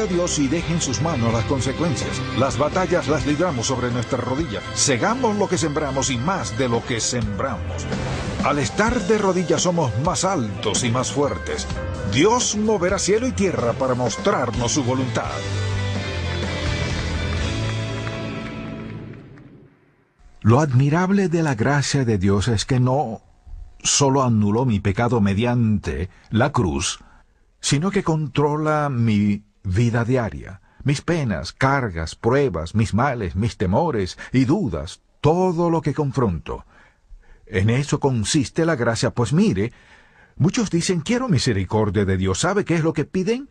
a Dios y deje en sus manos las consecuencias. Las batallas las libramos sobre nuestras rodillas. Segamos lo que sembramos y más de lo que sembramos. Al estar de rodillas somos más altos y más fuertes. Dios moverá cielo y tierra para mostrarnos su voluntad. Lo admirable de la gracia de Dios es que no solo anuló mi pecado mediante la cruz, sino que controla mi vida diaria, mis penas, cargas, pruebas, mis males, mis temores y dudas, todo lo que confronto. En eso consiste la gracia, pues mire, muchos dicen quiero misericordia de Dios. ¿Sabe qué es lo que piden?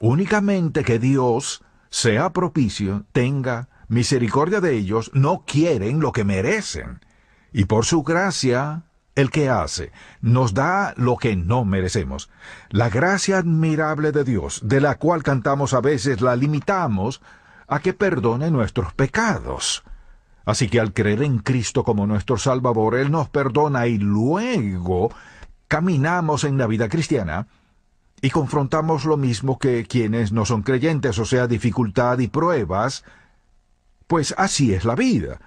Únicamente que Dios sea propicio, tenga misericordia de ellos, no quieren lo que merecen. Y por su gracia el que hace, nos da lo que no merecemos. La gracia admirable de Dios, de la cual cantamos a veces, la limitamos a que perdone nuestros pecados. Así que al creer en Cristo como nuestro Salvador, Él nos perdona y luego caminamos en la vida cristiana y confrontamos lo mismo que quienes no son creyentes, o sea, dificultad y pruebas, pues así es la vida,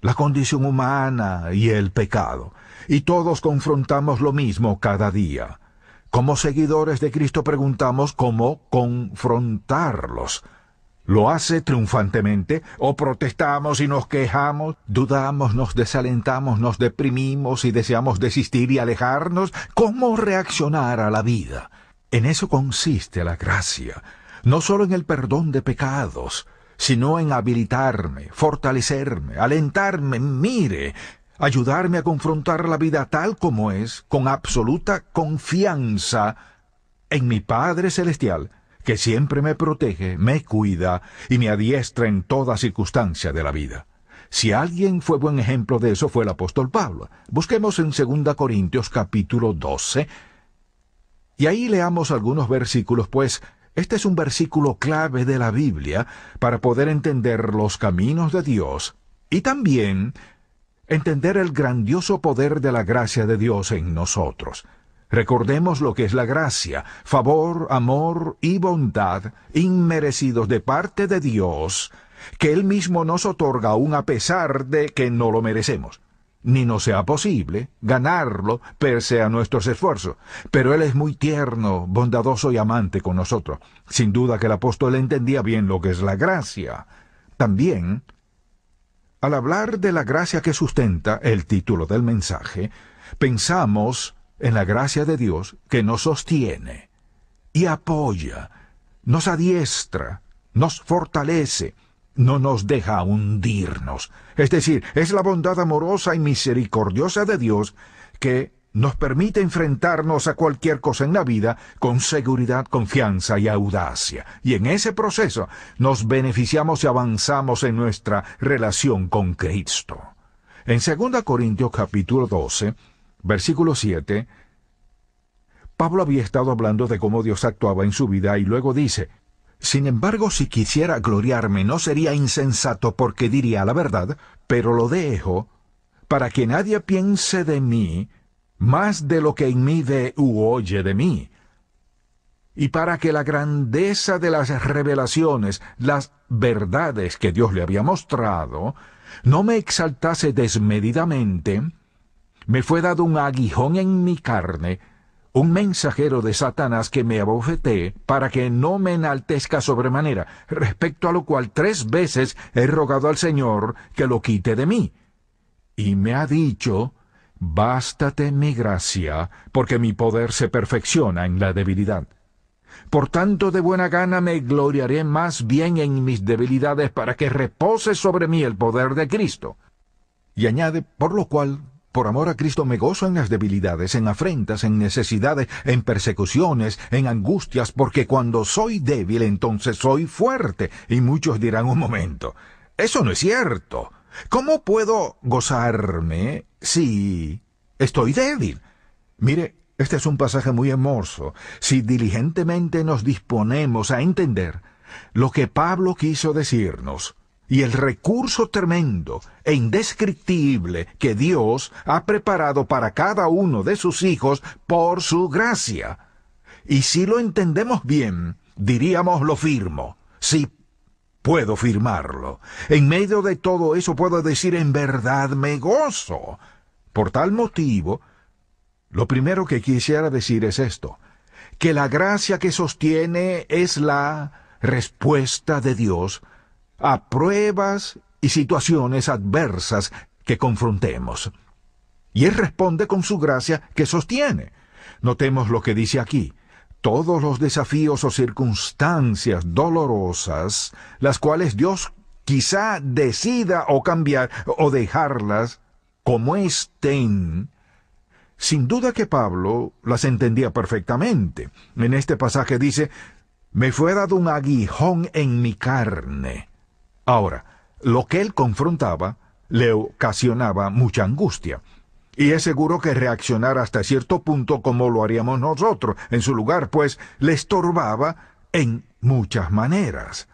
la condición humana y el pecado y todos confrontamos lo mismo cada día. Como seguidores de Cristo preguntamos cómo confrontarlos. ¿Lo hace triunfantemente? ¿O protestamos y nos quejamos? ¿Dudamos, nos desalentamos, nos deprimimos y deseamos desistir y alejarnos? ¿Cómo reaccionar a la vida? En eso consiste la gracia, no solo en el perdón de pecados, sino en habilitarme, fortalecerme, alentarme. Mire, ayudarme a confrontar la vida tal como es, con absoluta confianza en mi Padre Celestial, que siempre me protege, me cuida y me adiestra en toda circunstancia de la vida. Si alguien fue buen ejemplo de eso fue el apóstol Pablo. Busquemos en 2 Corintios capítulo 12 y ahí leamos algunos versículos, pues este es un versículo clave de la Biblia para poder entender los caminos de Dios y también entender el grandioso poder de la gracia de Dios en nosotros. Recordemos lo que es la gracia, favor, amor y bondad inmerecidos de parte de Dios, que Él mismo nos otorga aún a pesar de que no lo merecemos. Ni nos sea posible ganarlo, pese a nuestros esfuerzos. Pero Él es muy tierno, bondadoso y amante con nosotros. Sin duda que el apóstol entendía bien lo que es la gracia. También al hablar de la gracia que sustenta el título del mensaje, pensamos en la gracia de Dios que nos sostiene y apoya, nos adiestra, nos fortalece, no nos deja hundirnos. Es decir, es la bondad amorosa y misericordiosa de Dios que nos permite enfrentarnos a cualquier cosa en la vida con seguridad, confianza y audacia. Y en ese proceso nos beneficiamos y avanzamos en nuestra relación con Cristo. En 2 Corintios capítulo 12, versículo 7, Pablo había estado hablando de cómo Dios actuaba en su vida y luego dice, sin embargo, si quisiera gloriarme no sería insensato porque diría la verdad, pero lo dejo para que nadie piense de mí más de lo que en mí ve u oye de mí, y para que la grandeza de las revelaciones, las verdades que Dios le había mostrado, no me exaltase desmedidamente, me fue dado un aguijón en mi carne, un mensajero de Satanás que me abofeté para que no me enaltezca sobremanera, respecto a lo cual tres veces he rogado al Señor que lo quite de mí. Y me ha dicho, Bástate mi gracia, porque mi poder se perfecciona en la debilidad. Por tanto, de buena gana me gloriaré más bien en mis debilidades para que repose sobre mí el poder de Cristo. Y añade, por lo cual, por amor a Cristo me gozo en las debilidades, en afrentas, en necesidades, en persecuciones, en angustias, porque cuando soy débil entonces soy fuerte. Y muchos dirán un momento, eso no es cierto. ¿Cómo puedo gozarme si estoy débil? Mire, este es un pasaje muy hermoso. Si diligentemente nos disponemos a entender lo que Pablo quiso decirnos y el recurso tremendo e indescriptible que Dios ha preparado para cada uno de sus hijos por su gracia. Y si lo entendemos bien, diríamos lo firmo. Si Puedo firmarlo. En medio de todo eso puedo decir en verdad me gozo. Por tal motivo, lo primero que quisiera decir es esto, que la gracia que sostiene es la respuesta de Dios a pruebas y situaciones adversas que confrontemos. Y Él responde con su gracia que sostiene. Notemos lo que dice aquí todos los desafíos o circunstancias dolorosas, las cuales Dios quizá decida o cambiar o dejarlas como estén, sin duda que Pablo las entendía perfectamente. En este pasaje dice, me fue dado un aguijón en mi carne. Ahora, lo que él confrontaba le ocasionaba mucha angustia. Y es seguro que reaccionar hasta cierto punto como lo haríamos nosotros. En su lugar, pues, le estorbaba en muchas maneras.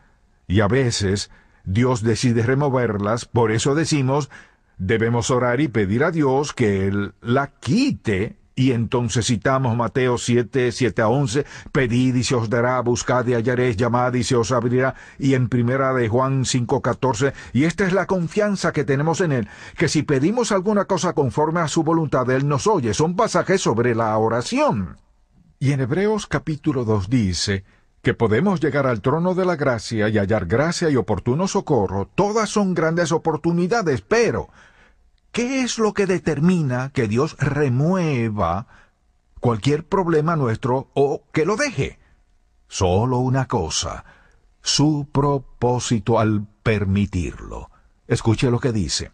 Y a veces Dios decide removerlas, por eso decimos, debemos orar y pedir a Dios que Él la quite y entonces citamos Mateo 7, 7 a 11, pedid y se os dará, buscad y hallaréis, llamad y se os abrirá, y en primera de Juan 5, 14, y esta es la confianza que tenemos en Él, que si pedimos alguna cosa conforme a su voluntad, Él nos oye, son pasajes sobre la oración. Y en Hebreos capítulo 2 dice, que podemos llegar al trono de la gracia y hallar gracia y oportuno socorro, todas son grandes oportunidades, pero ¿Qué es lo que determina que Dios remueva cualquier problema nuestro o que lo deje? Solo una cosa, su propósito al permitirlo. Escuche lo que dice,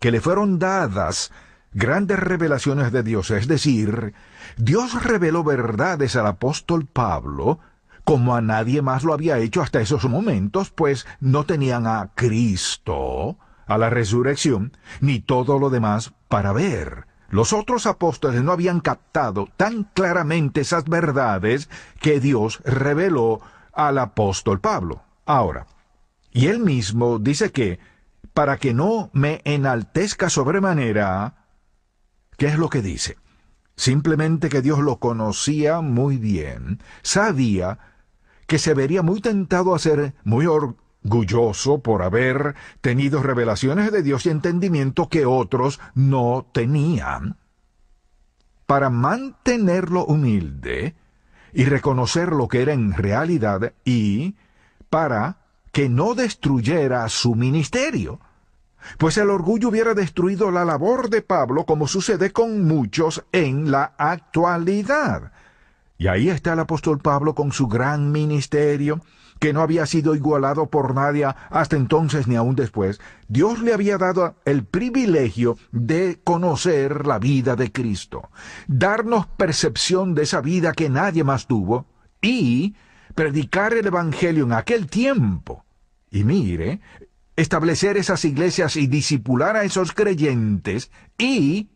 que le fueron dadas grandes revelaciones de Dios, es decir, Dios reveló verdades al apóstol Pablo como a nadie más lo había hecho hasta esos momentos, pues no tenían a Cristo, a la resurrección, ni todo lo demás para ver. Los otros apóstoles no habían captado tan claramente esas verdades que Dios reveló al apóstol Pablo. Ahora, y él mismo dice que, para que no me enaltezca sobremanera, ¿qué es lo que dice? Simplemente que Dios lo conocía muy bien, sabía que se vería muy tentado a ser muy orgulloso por haber tenido revelaciones de Dios y entendimiento que otros no tenían. Para mantenerlo humilde y reconocer lo que era en realidad y para que no destruyera su ministerio. Pues el orgullo hubiera destruido la labor de Pablo como sucede con muchos en la actualidad. Y ahí está el apóstol Pablo con su gran ministerio, que no había sido igualado por nadie hasta entonces ni aún después, Dios le había dado el privilegio de conocer la vida de Cristo, darnos percepción de esa vida que nadie más tuvo y predicar el Evangelio en aquel tiempo. Y mire, establecer esas iglesias y disipular a esos creyentes y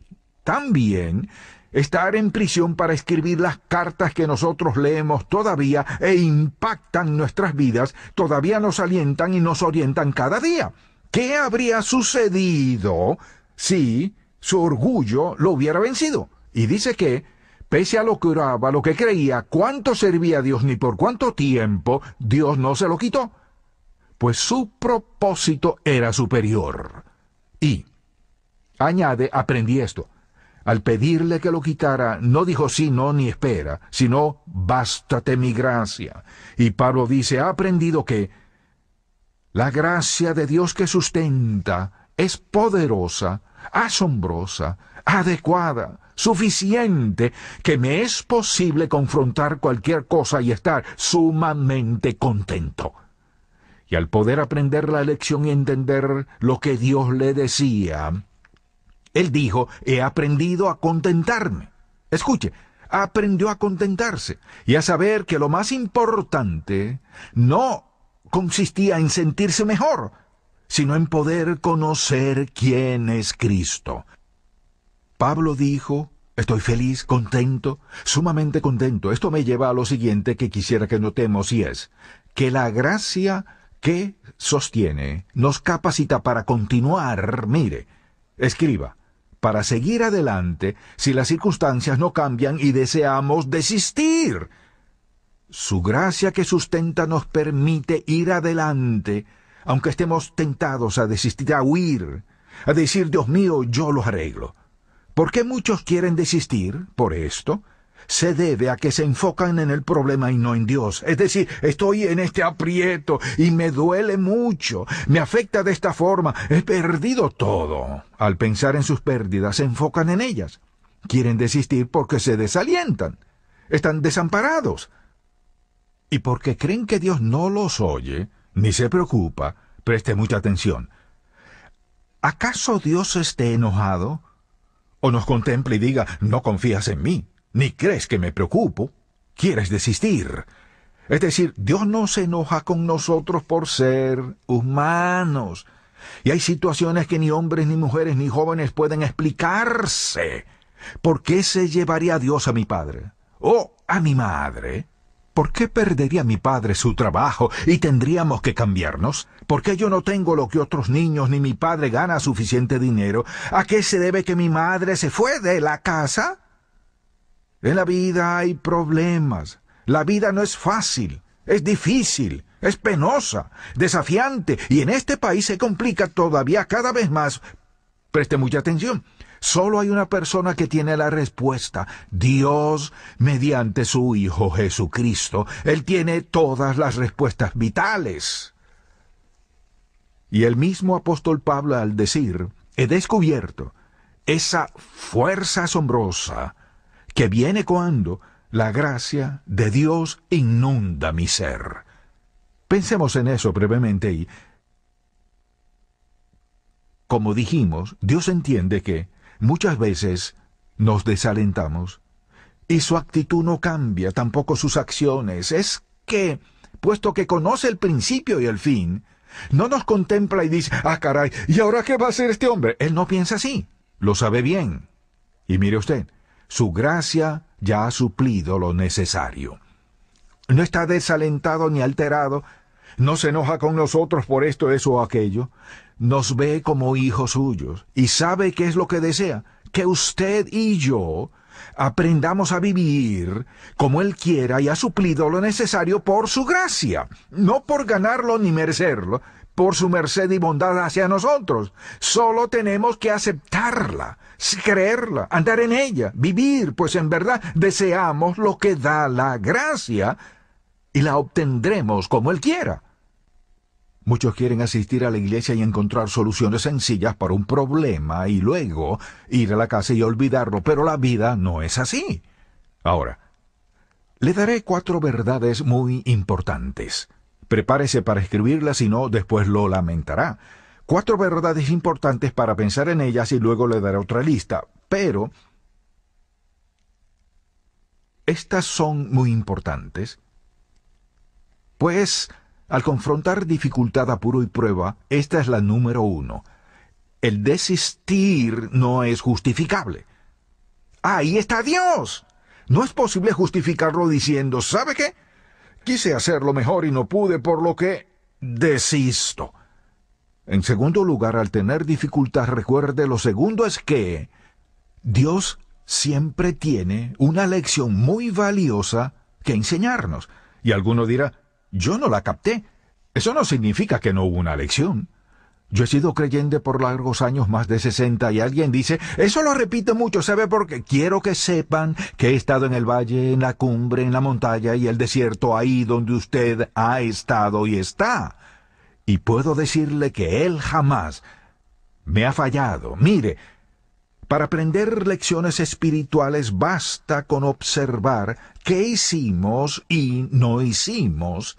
también estar en prisión para escribir las cartas que nosotros leemos todavía e impactan nuestras vidas, todavía nos alientan y nos orientan cada día. ¿Qué habría sucedido si su orgullo lo hubiera vencido? Y dice que, pese a lo que oraba, lo que creía, cuánto servía a Dios ni por cuánto tiempo, Dios no se lo quitó, pues su propósito era superior. Y añade, aprendí esto, al pedirle que lo quitara, no dijo sí, no, ni espera, sino bástate mi gracia. Y Pablo dice, ha aprendido que la gracia de Dios que sustenta es poderosa, asombrosa, adecuada, suficiente, que me es posible confrontar cualquier cosa y estar sumamente contento. Y al poder aprender la lección y entender lo que Dios le decía, él dijo, he aprendido a contentarme. Escuche, aprendió a contentarse y a saber que lo más importante no consistía en sentirse mejor, sino en poder conocer quién es Cristo. Pablo dijo, estoy feliz, contento, sumamente contento. Esto me lleva a lo siguiente que quisiera que notemos y es que la gracia que sostiene nos capacita para continuar, mire, escriba, para seguir adelante si las circunstancias no cambian y deseamos desistir. Su gracia que sustenta nos permite ir adelante, aunque estemos tentados a desistir, a huir, a decir, Dios mío, yo los arreglo. ¿Por qué muchos quieren desistir por esto? se debe a que se enfocan en el problema y no en Dios. Es decir, estoy en este aprieto y me duele mucho, me afecta de esta forma, he perdido todo. Al pensar en sus pérdidas, se enfocan en ellas. Quieren desistir porque se desalientan, están desamparados. Y porque creen que Dios no los oye, ni se preocupa, preste mucha atención. ¿Acaso Dios esté enojado? ¿O nos contemple y diga, no confías en mí? ni crees que me preocupo, quieres desistir. Es decir, Dios no se enoja con nosotros por ser humanos. Y hay situaciones que ni hombres, ni mujeres, ni jóvenes pueden explicarse. ¿Por qué se llevaría Dios a mi padre? ¿O a mi madre? ¿Por qué perdería mi padre su trabajo y tendríamos que cambiarnos? ¿Por qué yo no tengo lo que otros niños ni mi padre gana suficiente dinero? ¿A qué se debe que mi madre se fue de la casa? En la vida hay problemas. La vida no es fácil, es difícil, es penosa, desafiante, y en este país se complica todavía cada vez más. Preste mucha atención. Solo hay una persona que tiene la respuesta. Dios, mediante su Hijo Jesucristo, Él tiene todas las respuestas vitales. Y el mismo apóstol Pablo al decir, he descubierto esa fuerza asombrosa que viene cuando la gracia de Dios inunda mi ser. Pensemos en eso brevemente y, como dijimos, Dios entiende que muchas veces nos desalentamos y su actitud no cambia, tampoco sus acciones. Es que, puesto que conoce el principio y el fin, no nos contempla y dice, ah, caray, ¿y ahora qué va a hacer este hombre? Él no piensa así, lo sabe bien. Y mire usted, su gracia ya ha suplido lo necesario. No está desalentado ni alterado, no se enoja con nosotros por esto, eso o aquello. Nos ve como hijos suyos y sabe qué es lo que desea, que usted y yo aprendamos a vivir como Él quiera y ha suplido lo necesario por su gracia, no por ganarlo ni merecerlo, por su merced y bondad hacia nosotros. Solo tenemos que aceptarla, creerla, andar en ella, vivir, pues en verdad deseamos lo que da la gracia y la obtendremos como Él quiera. Muchos quieren asistir a la iglesia y encontrar soluciones sencillas para un problema y luego ir a la casa y olvidarlo, pero la vida no es así. Ahora, le daré cuatro verdades muy importantes. Prepárese para escribirla, si no, después lo lamentará. Cuatro verdades importantes para pensar en ellas y luego le daré otra lista. Pero estas son muy importantes, pues al confrontar dificultad, apuro y prueba, esta es la número uno. El desistir no es justificable. Ahí está Dios. No es posible justificarlo diciendo, ¿sabe qué? Quise hacerlo mejor y no pude, por lo que desisto. En segundo lugar, al tener dificultad, recuerde lo segundo es que Dios siempre tiene una lección muy valiosa que enseñarnos. Y alguno dirá, yo no la capté. Eso no significa que no hubo una lección. Yo he sido creyente por largos años, más de 60, y alguien dice, eso lo repite mucho, ¿sabe por qué? Quiero que sepan que he estado en el valle, en la cumbre, en la montaña y el desierto, ahí donde usted ha estado y está. Y puedo decirle que él jamás me ha fallado. Mire, para aprender lecciones espirituales basta con observar qué hicimos y no hicimos,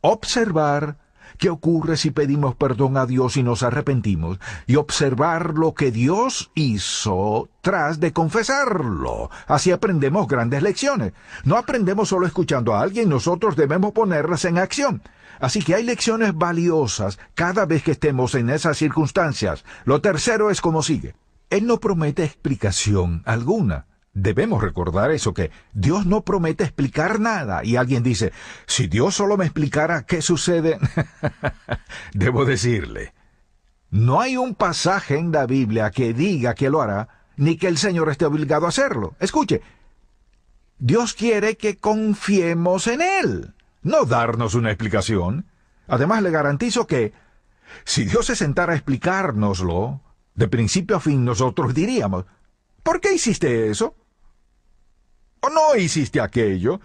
observar ¿Qué ocurre si pedimos perdón a Dios y nos arrepentimos? Y observar lo que Dios hizo tras de confesarlo. Así aprendemos grandes lecciones. No aprendemos solo escuchando a alguien, nosotros debemos ponerlas en acción. Así que hay lecciones valiosas cada vez que estemos en esas circunstancias. Lo tercero es como sigue. Él no promete explicación alguna Debemos recordar eso, que Dios no promete explicar nada. Y alguien dice, si Dios solo me explicara qué sucede, debo decirle, no hay un pasaje en la Biblia que diga que lo hará, ni que el Señor esté obligado a hacerlo. Escuche, Dios quiere que confiemos en Él, no darnos una explicación. Además, le garantizo que si Dios se sentara a explicárnoslo, de principio a fin nosotros diríamos, ¿por qué hiciste eso? no hiciste aquello,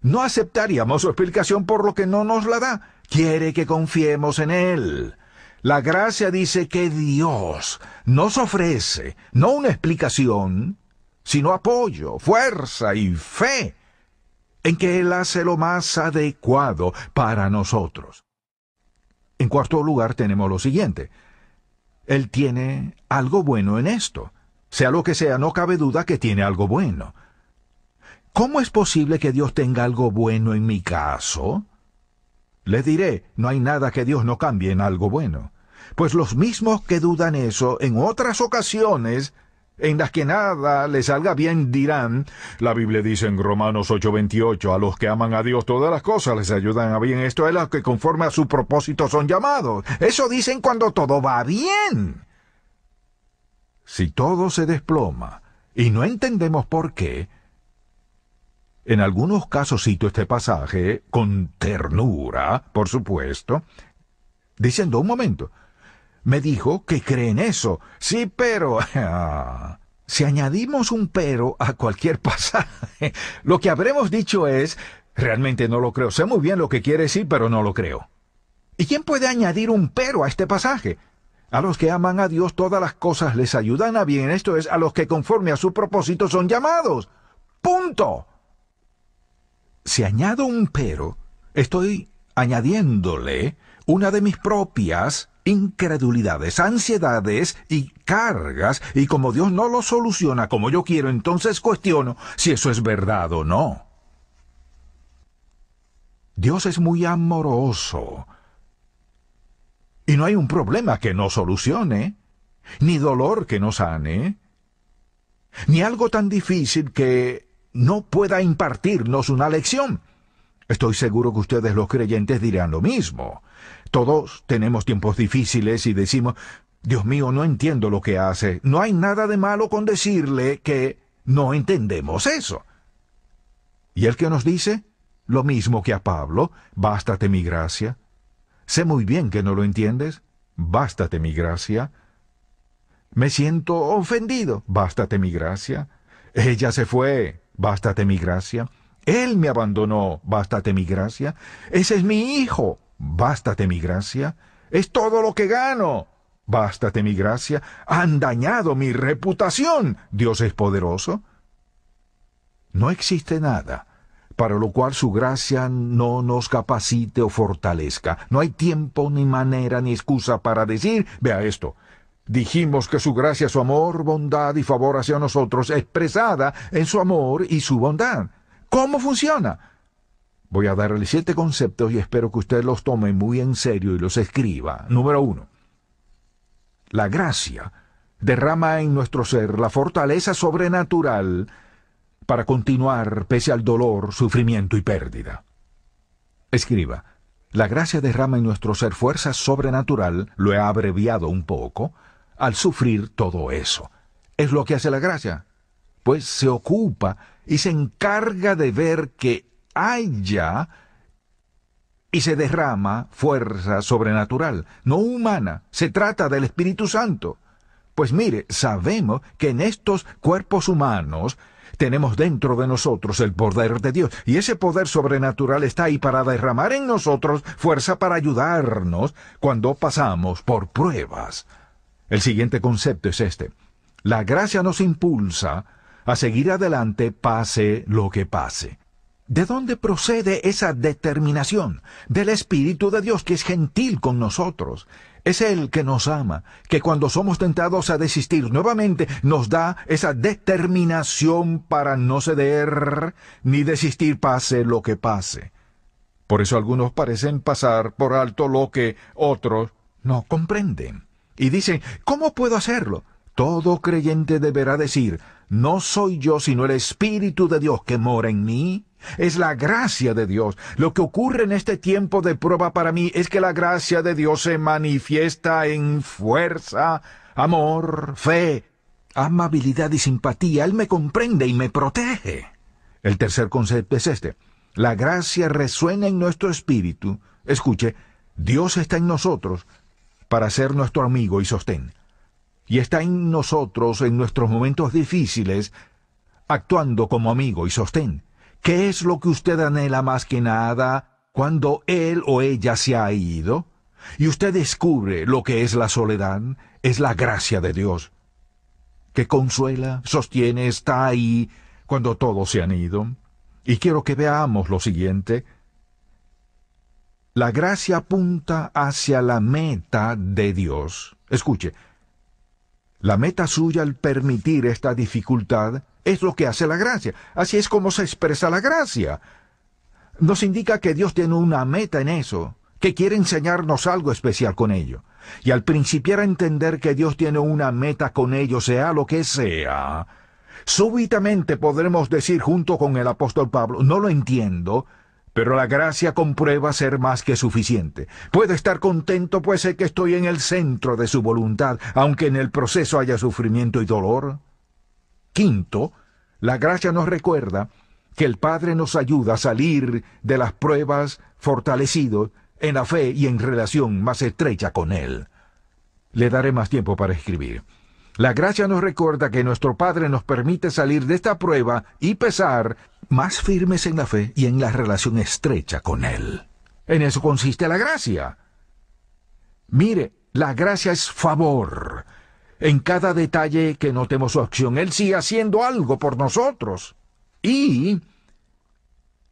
no aceptaríamos su explicación por lo que no nos la da. Quiere que confiemos en Él. La gracia dice que Dios nos ofrece no una explicación, sino apoyo, fuerza y fe en que Él hace lo más adecuado para nosotros. En cuarto lugar tenemos lo siguiente. Él tiene algo bueno en esto. Sea lo que sea, no cabe duda que tiene algo bueno. ¿Cómo es posible que Dios tenga algo bueno en mi caso? Les diré, no hay nada que Dios no cambie en algo bueno. Pues los mismos que dudan eso en otras ocasiones en las que nada les salga bien dirán, la Biblia dice en Romanos 8:28, a los que aman a Dios todas las cosas les ayudan a bien, esto es lo que conforme a su propósito son llamados. Eso dicen cuando todo va bien. Si todo se desploma y no entendemos por qué, en algunos casos cito este pasaje con ternura, por supuesto, diciendo un momento, me dijo que cree en eso. Sí, pero... Ah, si añadimos un pero a cualquier pasaje, lo que habremos dicho es, realmente no lo creo. Sé muy bien lo que quiere decir, pero no lo creo. ¿Y quién puede añadir un pero a este pasaje? A los que aman a Dios todas las cosas les ayudan a bien, esto es, a los que conforme a su propósito son llamados. Punto si añado un pero, estoy añadiéndole una de mis propias incredulidades, ansiedades y cargas, y como Dios no lo soluciona como yo quiero, entonces cuestiono si eso es verdad o no. Dios es muy amoroso, y no hay un problema que no solucione, ni dolor que no sane, ni algo tan difícil que no pueda impartirnos una lección. Estoy seguro que ustedes los creyentes dirán lo mismo. Todos tenemos tiempos difíciles y decimos, Dios mío, no entiendo lo que hace. No hay nada de malo con decirle que no entendemos eso. ¿Y el que nos dice? Lo mismo que a Pablo, bástate mi gracia. Sé muy bien que no lo entiendes, bástate mi gracia. Me siento ofendido, bástate mi gracia. Ella se fue, bástate mi gracia. Él me abandonó, bástate mi gracia. Ese es mi hijo, bástate mi gracia. Es todo lo que gano, bástate mi gracia. Han dañado mi reputación, Dios es poderoso. No existe nada para lo cual su gracia no nos capacite o fortalezca. No hay tiempo, ni manera, ni excusa para decir, vea esto, Dijimos que su gracia, su amor, bondad y favor hacia nosotros, expresada en su amor y su bondad. ¿Cómo funciona? Voy a darle siete conceptos y espero que usted los tome muy en serio y los escriba. Número uno. La gracia derrama en nuestro ser la fortaleza sobrenatural para continuar pese al dolor, sufrimiento y pérdida. Escriba. La gracia derrama en nuestro ser fuerza sobrenatural, lo he abreviado un poco, al sufrir todo eso. Es lo que hace la gracia, pues se ocupa y se encarga de ver que haya y se derrama fuerza sobrenatural, no humana, se trata del Espíritu Santo. Pues mire, sabemos que en estos cuerpos humanos tenemos dentro de nosotros el poder de Dios y ese poder sobrenatural está ahí para derramar en nosotros fuerza para ayudarnos cuando pasamos por pruebas. El siguiente concepto es este. La gracia nos impulsa a seguir adelante pase lo que pase. ¿De dónde procede esa determinación? Del Espíritu de Dios que es gentil con nosotros. Es Él que nos ama, que cuando somos tentados a desistir nuevamente nos da esa determinación para no ceder ni desistir pase lo que pase. Por eso algunos parecen pasar por alto lo que otros no comprenden. Y dicen, ¿cómo puedo hacerlo? Todo creyente deberá decir, no soy yo sino el Espíritu de Dios que mora en mí. Es la gracia de Dios. Lo que ocurre en este tiempo de prueba para mí es que la gracia de Dios se manifiesta en fuerza, amor, fe, amabilidad y simpatía. Él me comprende y me protege. El tercer concepto es este. La gracia resuena en nuestro espíritu. Escuche, Dios está en nosotros, para ser nuestro amigo y sostén. Y está en nosotros en nuestros momentos difíciles, actuando como amigo y sostén. ¿Qué es lo que usted anhela más que nada cuando él o ella se ha ido? Y usted descubre lo que es la soledad, es la gracia de Dios, que consuela, sostiene, está ahí cuando todos se han ido. Y quiero que veamos lo siguiente, la gracia apunta hacia la meta de Dios. Escuche, la meta suya al permitir esta dificultad es lo que hace la gracia. Así es como se expresa la gracia. Nos indica que Dios tiene una meta en eso, que quiere enseñarnos algo especial con ello. Y al principiar a entender que Dios tiene una meta con ello, sea lo que sea, súbitamente podremos decir junto con el apóstol Pablo, no lo entiendo, pero la gracia comprueba ser más que suficiente. Puedo estar contento, pues sé que estoy en el centro de su voluntad, aunque en el proceso haya sufrimiento y dolor. Quinto, la gracia nos recuerda que el Padre nos ayuda a salir de las pruebas fortalecidos en la fe y en relación más estrecha con Él. Le daré más tiempo para escribir. La gracia nos recuerda que nuestro Padre nos permite salir de esta prueba y pesar más firmes en la fe y en la relación estrecha con Él. En eso consiste la gracia. Mire, la gracia es favor. En cada detalle que notemos su acción, Él sigue haciendo algo por nosotros. Y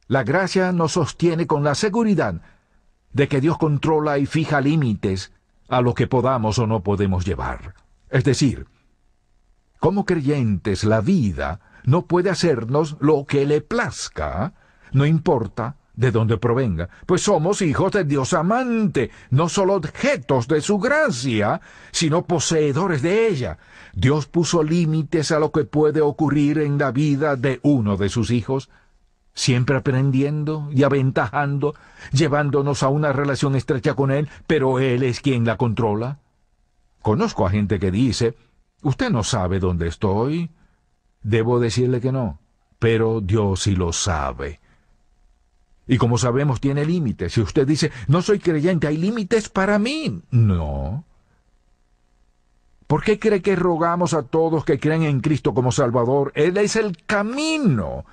la gracia nos sostiene con la seguridad de que Dios controla y fija límites a lo que podamos o no podemos llevar. Es decir, como creyentes la vida no puede hacernos lo que le plazca, no importa de dónde provenga, pues somos hijos de Dios amante, no solo objetos de su gracia, sino poseedores de ella. Dios puso límites a lo que puede ocurrir en la vida de uno de sus hijos, siempre aprendiendo y aventajando, llevándonos a una relación estrecha con Él, pero Él es quien la controla. Conozco a gente que dice, usted no sabe dónde estoy. Debo decirle que no, pero Dios sí lo sabe. Y como sabemos, tiene límites. Si usted dice, no soy creyente, hay límites para mí. No. ¿Por qué cree que rogamos a todos que creen en Cristo como Salvador? Él es el camino.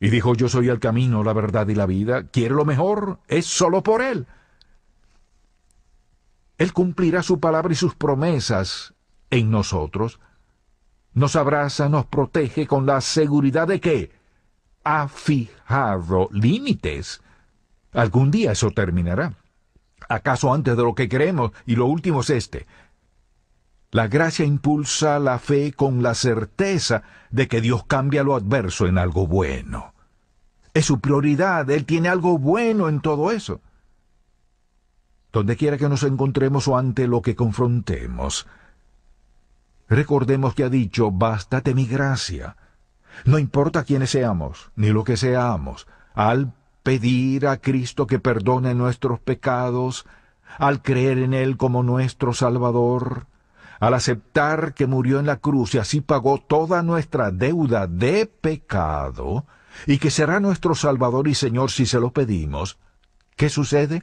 Y dijo, yo soy el camino, la verdad y la vida. Quiero lo mejor, es solo por Él. Él cumplirá su palabra y sus promesas en nosotros. Nos abraza, nos protege con la seguridad de que ha fijado límites. Algún día eso terminará. ¿Acaso antes de lo que queremos? Y lo último es este. La gracia impulsa la fe con la certeza de que Dios cambia lo adverso en algo bueno. Es su prioridad, Él tiene algo bueno en todo eso quiera que nos encontremos o ante lo que confrontemos. Recordemos que ha dicho, bástate mi gracia. No importa quiénes seamos, ni lo que seamos, al pedir a Cristo que perdone nuestros pecados, al creer en Él como nuestro Salvador, al aceptar que murió en la cruz y así pagó toda nuestra deuda de pecado, y que será nuestro Salvador y Señor si se lo pedimos, ¿qué sucede?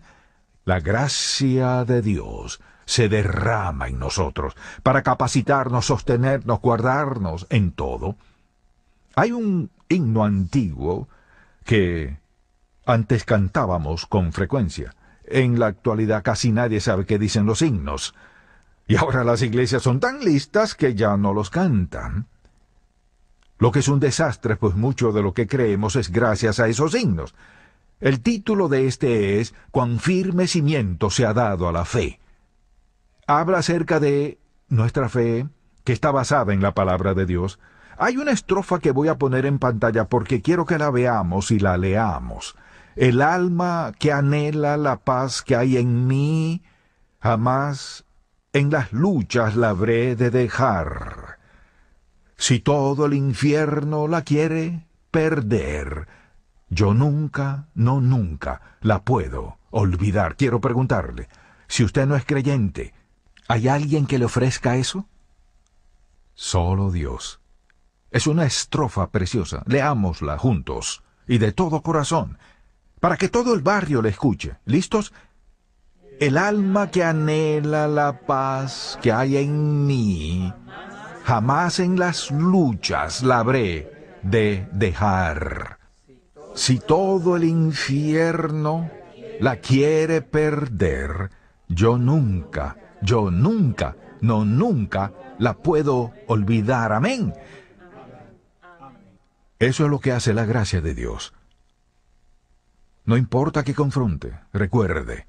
La gracia de Dios se derrama en nosotros para capacitarnos, sostenernos, guardarnos en todo. Hay un himno antiguo que antes cantábamos con frecuencia. En la actualidad casi nadie sabe qué dicen los himnos. Y ahora las iglesias son tan listas que ya no los cantan. Lo que es un desastre, pues mucho de lo que creemos es gracias a esos himnos. El título de este es Cuán firme cimiento se ha dado a la fe. Habla acerca de nuestra fe, que está basada en la palabra de Dios. Hay una estrofa que voy a poner en pantalla porque quiero que la veamos y la leamos. El alma que anhela la paz que hay en mí, jamás en las luchas la habré de dejar. Si todo el infierno la quiere perder, yo nunca, no nunca, la puedo olvidar. Quiero preguntarle, si usted no es creyente, ¿hay alguien que le ofrezca eso? Solo Dios. Es una estrofa preciosa. Leámosla juntos y de todo corazón, para que todo el barrio la escuche. ¿Listos? El alma que anhela la paz que hay en mí, jamás en las luchas la habré de dejar. Si todo el infierno la quiere perder, yo nunca, yo nunca, no nunca la puedo olvidar. Amén. Eso es lo que hace la gracia de Dios. No importa que confronte, recuerde.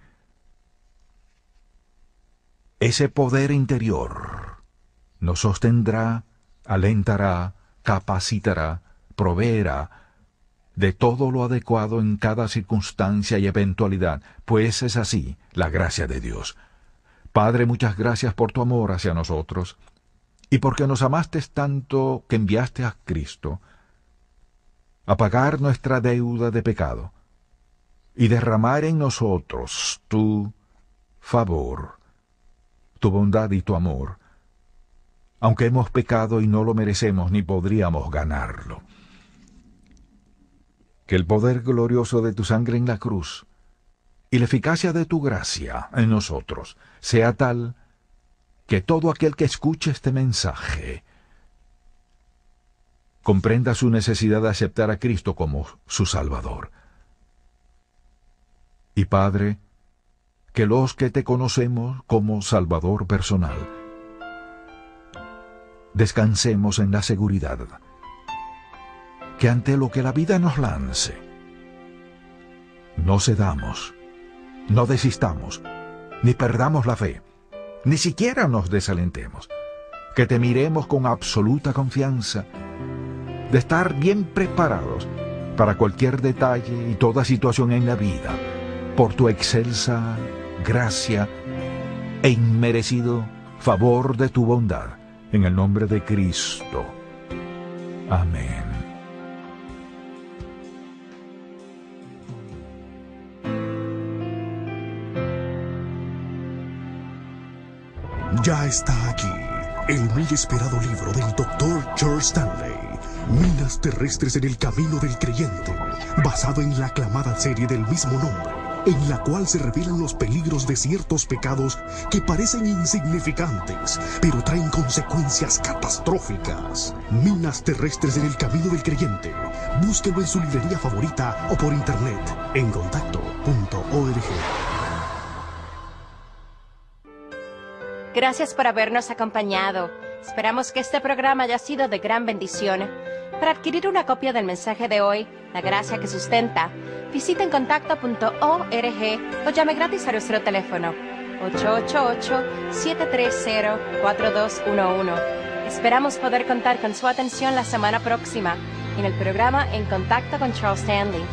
Ese poder interior nos sostendrá, alentará, capacitará, proveerá, de todo lo adecuado en cada circunstancia y eventualidad, pues es así la gracia de Dios. Padre, muchas gracias por tu amor hacia nosotros y porque nos amaste tanto que enviaste a Cristo a pagar nuestra deuda de pecado y derramar en nosotros tu favor, tu bondad y tu amor, aunque hemos pecado y no lo merecemos ni podríamos ganarlo que el poder glorioso de tu sangre en la cruz y la eficacia de tu gracia en nosotros sea tal que todo aquel que escuche este mensaje comprenda su necesidad de aceptar a Cristo como su Salvador. Y Padre, que los que te conocemos como Salvador personal, descansemos en la seguridad ante lo que la vida nos lance, no cedamos, no desistamos, ni perdamos la fe, ni siquiera nos desalentemos, que te miremos con absoluta confianza, de estar bien preparados para cualquier detalle y toda situación en la vida, por tu excelsa gracia e inmerecido favor de tu bondad, en el nombre de Cristo. Amén. está aquí el muy esperado libro del doctor George Stanley, Minas terrestres en el camino del creyente, basado en la aclamada serie del mismo nombre, en la cual se revelan los peligros de ciertos pecados que parecen insignificantes, pero traen consecuencias catastróficas. Minas terrestres en el camino del creyente. Búsquelo en su librería favorita o por internet en contacto.org. Gracias por habernos acompañado. Esperamos que este programa haya sido de gran bendición. Para adquirir una copia del mensaje de hoy, La Gracia que Sustenta, visiten contacto.org o llame gratis a nuestro teléfono 888-730-4211. Esperamos poder contar con su atención la semana próxima en el programa En Contacto con Charles Stanley.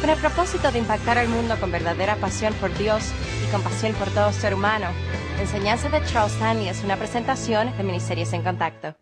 Con el propósito de impactar al mundo con verdadera pasión por Dios y compasión por todo ser humano, Enseñanza de Charles Stanley es una presentación de Ministerios en Contacto.